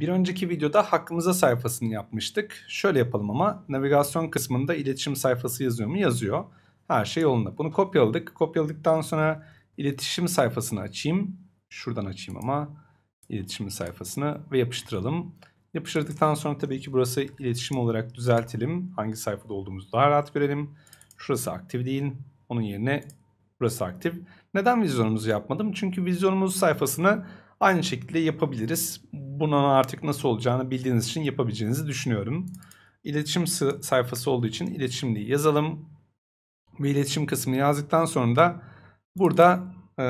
Bir önceki videoda hakkımıza sayfasını yapmıştık. Şöyle yapalım ama navigasyon kısmında iletişim sayfası yazıyor mu? Yazıyor. Her şey yolunda. Bunu kopyaladık. Kopyaladıktan sonra iletişim sayfasını açayım. Şuradan açayım ama iletişim sayfasını ve yapıştıralım. Yapıştırdıktan sonra tabii ki burası iletişim olarak düzeltelim. Hangi sayfada olduğumuzu daha rahat görelim. Şurası aktif değil. Onun yerine burası aktif. Neden vizyonumuzu yapmadım? Çünkü vizyonumuz sayfasını Aynı şekilde yapabiliriz. Bunun artık nasıl olacağını bildiğiniz için yapabileceğinizi düşünüyorum. İletişim sayfası olduğu için iletişim diye yazalım. Ve iletişim kısmını yazdıktan sonra da burada e,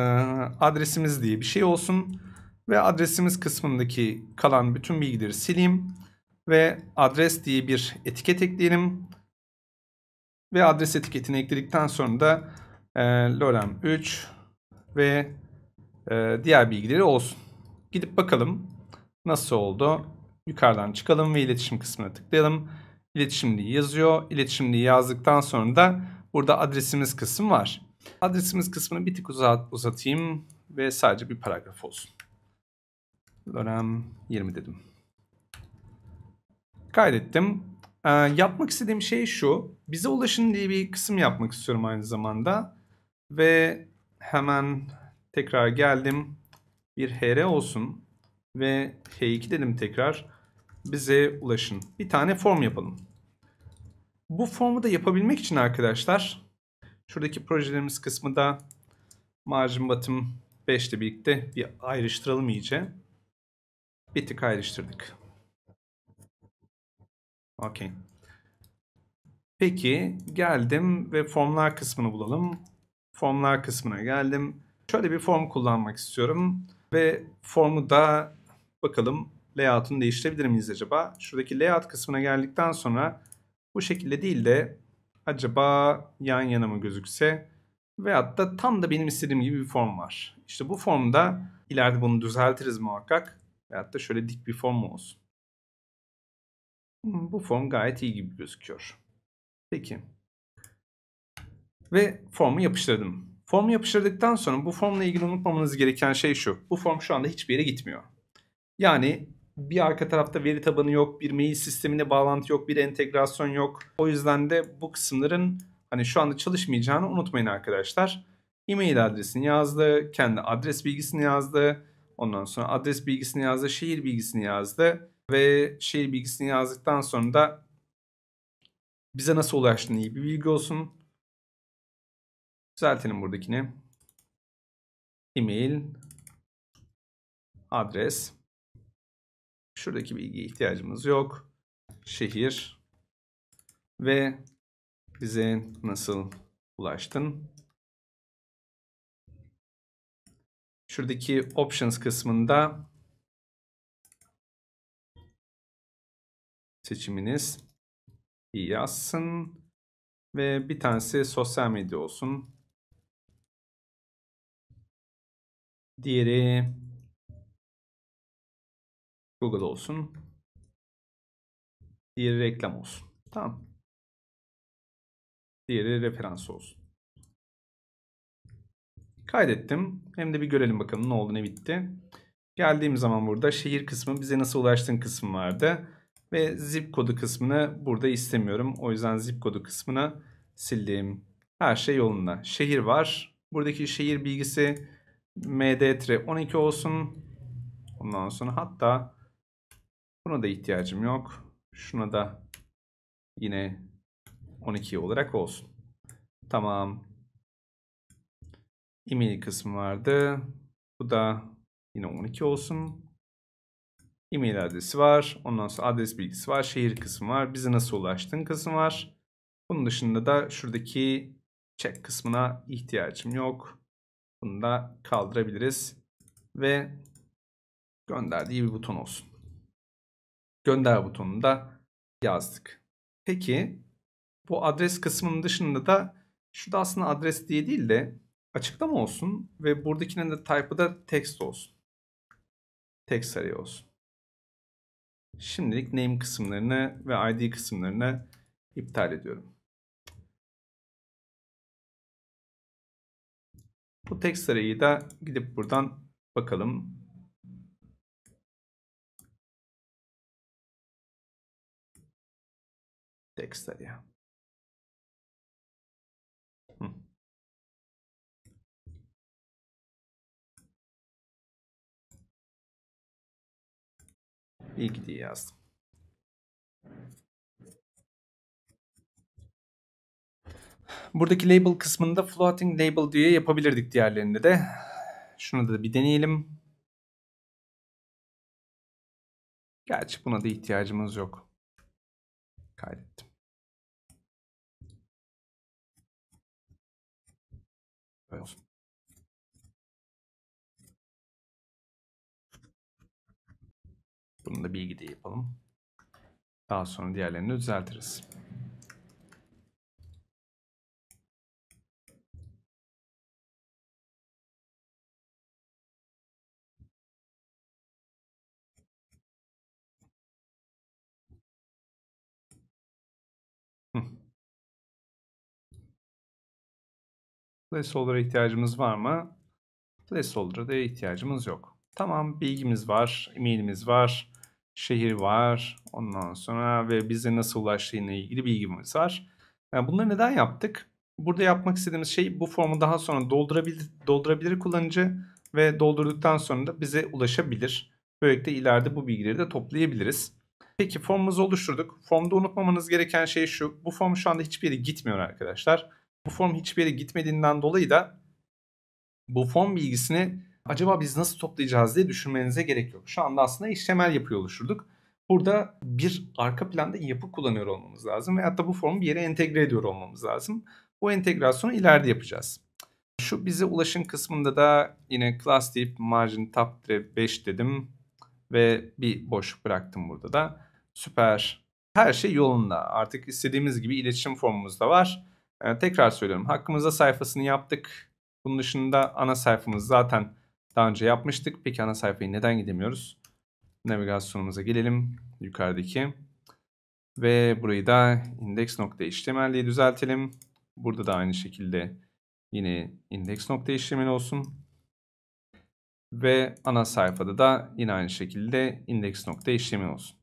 adresimiz diye bir şey olsun. Ve adresimiz kısmındaki kalan bütün bilgileri sileyim. Ve adres diye bir etiket ekleyelim. Ve adres etiketini ekledikten sonra da e, lorem3 ve e, diğer bilgileri olsun. Gidip bakalım nasıl oldu. Yukarıdan çıkalım ve iletişim kısmına tıklayalım. İletişim yazıyor. İletişim yazdıktan sonra da burada adresimiz kısmı var. Adresimiz kısmını bir tık uzat, uzatayım ve sadece bir paragraf olsun. Lorem 20 dedim. Kaydettim. Ee, yapmak istediğim şey şu. Bize ulaşın diye bir kısım yapmak istiyorum aynı zamanda. Ve hemen Tekrar geldim. Bir HR olsun. Ve H2 dedim tekrar. Bize ulaşın. Bir tane form yapalım. Bu formu da yapabilmek için arkadaşlar şuradaki projelerimiz kısmında margin batım 5 ile birlikte bir ayrıştıralım iyice. Bir tık ayrıştırdık. Okey. Peki geldim ve formlar kısmını bulalım. Formlar kısmına geldim. Şöyle bir form kullanmak istiyorum ve formu da bakalım layout'unu değiştirebilir miyiz acaba? Şuradaki layout kısmına geldikten sonra bu şekilde değil de acaba yan yana mı gözükse veyahut da tam da benim istediğim gibi bir form var. İşte bu formda ileride bunu düzeltiriz muhakkak veyahut da şöyle dik bir form olsun. Hmm, bu form gayet iyi gibi gözüküyor. Peki. Ve formu yapıştırdım. Formu yapıştırdıktan sonra bu formla ilgili unutmamanız gereken şey şu. Bu form şu anda hiçbir yere gitmiyor. Yani bir arka tarafta veri tabanı yok, bir mail sistemine bağlantı yok, bir entegrasyon yok. O yüzden de bu kısımların hani şu anda çalışmayacağını unutmayın arkadaşlar. E-mail adresini yazdı, kendi adres bilgisini yazdı. Ondan sonra adres bilgisini yazdı, şehir bilgisini yazdı ve şehir bilgisini yazdıktan sonra da bize nasıl ulaştığını iyi bir bilgi olsun. Düzeltelim buradakini. Email adres şuradaki bilgiye ihtiyacımız yok. Şehir ve bize nasıl ulaştın? Şuradaki options kısmında seçiminiz yazsın ve bir tanesi sosyal medya olsun. Diğeri Google olsun. Diğeri reklam olsun. Tamam. Diğeri referans olsun. Kaydettim. Hem de bir görelim bakalım ne oldu ne bitti. Geldiğim zaman burada şehir kısmı bize nasıl ulaştığın kısmı vardı. Ve zip kodu kısmını burada istemiyorum. O yüzden zip kodu kısmını sildim. Her şey yolunda. Şehir var. Buradaki şehir bilgisi MD tre 12 olsun. Ondan sonra hatta buna da ihtiyacım yok. Şuna da yine 12 olarak olsun. Tamam. Email kısmı vardı. Bu da yine 12 olsun. e adresi var. Ondan sonra adres bilgisi var. Şehir kısmı var. Bize nasıl ulaştın kısmı var. Bunun dışında da şuradaki check kısmına ihtiyacım yok. Bunu da kaldırabiliriz. Ve gönder diye bir buton olsun. Gönder butonunu da yazdık. Peki bu adres kısmının dışında da şurada aslında adres diye değil de açıklama olsun ve buradakinin de type'ı da text olsun. Text array olsun. Şimdilik name kısımlarını ve id kısımlarını iptal ediyorum. Bu tek sırayı da gidip buradan bakalım. Tek sıraya. Hı. İyi yazdım. Buradaki label kısmında floating label diye yapabilirdik diğerlerinde de. Şunu da bir deneyelim. Gerçi buna da ihtiyacımız yok. Kaydettim. Böyle olsun. Bunu da bilgi de yapalım. Daha sonra diğerlerini düzeltiriz. Placeholder'a ihtiyacımız var mı? Placeholder'a da ihtiyacımız yok. Tamam bilgimiz var, emailimiz var, şehir var. Ondan sonra ve bize nasıl ulaştığıyla ilgili bilgimiz var. Yani bunları neden yaptık? Burada yapmak istediğimiz şey bu formu daha sonra doldurabilir, doldurabilir kullanıcı ve doldurduktan sonra da bize ulaşabilir. Böylelikle ileride bu bilgileri de toplayabiliriz. Peki formumuzu oluşturduk. Formda unutmamanız gereken şey şu. Bu form şu anda hiçbir yere gitmiyor arkadaşlar. Bu form hiçbir yere gitmediğinden dolayı da bu form bilgisini acaba biz nasıl toplayacağız diye düşünmenize gerek yok. Şu anda aslında HTML yapıyor oluşturduk. Burada bir arka planda yapı kullanıyor olmamız lazım ve da bu formu bir yere entegre ediyor olmamız lazım. Bu entegrasyonu ileride yapacağız. Şu bize ulaşın kısmında da yine class deyip margin top 5 dedim ve bir boşluk bıraktım burada da. Süper. Her şey yolunda. Artık istediğimiz gibi iletişim formumuz da var. E, tekrar söylüyorum. Hakkımızda sayfasını yaptık. Bunun dışında ana sayfamız zaten daha önce yapmıştık. Peki ana sayfayı neden gidemiyoruz? Navigasyonumuza gelelim. Yukarıdaki. Ve burayı da index.html diye düzeltelim. Burada da aynı şekilde yine index.html olsun. Ve ana sayfada da yine aynı şekilde index.html olsun.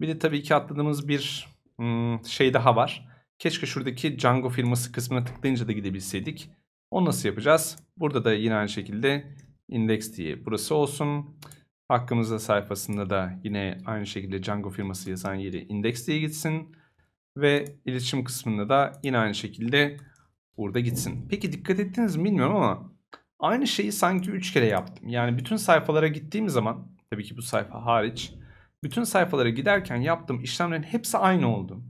Bir de tabii ki atladığımız bir hmm, şey daha var. Keşke şuradaki Django firması kısmına tıklayınca da gidebilseydik. Onu nasıl yapacağız? Burada da yine aynı şekilde index diye burası olsun. Hakkımızda sayfasında da yine aynı şekilde Django firması yazan yeri index diye gitsin. Ve iletişim kısmında da yine aynı şekilde burada gitsin. Peki dikkat ettiniz mi bilmiyorum ama aynı şeyi sanki 3 kere yaptım. Yani bütün sayfalara gittiğim zaman tabii ki bu sayfa hariç bütün sayfalara giderken yaptığım işlemlerin hepsi aynı oldu.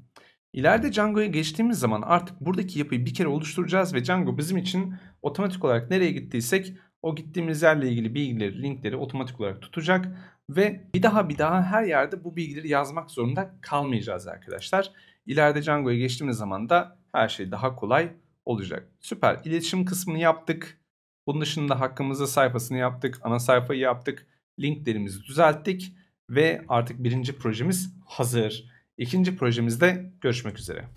İleride Django'ya geçtiğimiz zaman artık buradaki yapıyı bir kere oluşturacağız ve Django bizim için otomatik olarak nereye gittiysek o gittiğimiz yerle ilgili bilgileri, linkleri otomatik olarak tutacak ve bir daha bir daha her yerde bu bilgileri yazmak zorunda kalmayacağız arkadaşlar. İleride Django'ya geçtiğimiz zaman da her şey daha kolay olacak. Süper. İletişim kısmını yaptık. Bunun dışında hakkımızda sayfasını yaptık. Ana sayfayı yaptık. Linklerimizi düzelttik. Ve artık birinci projemiz hazır. İkinci projemizde görüşmek üzere.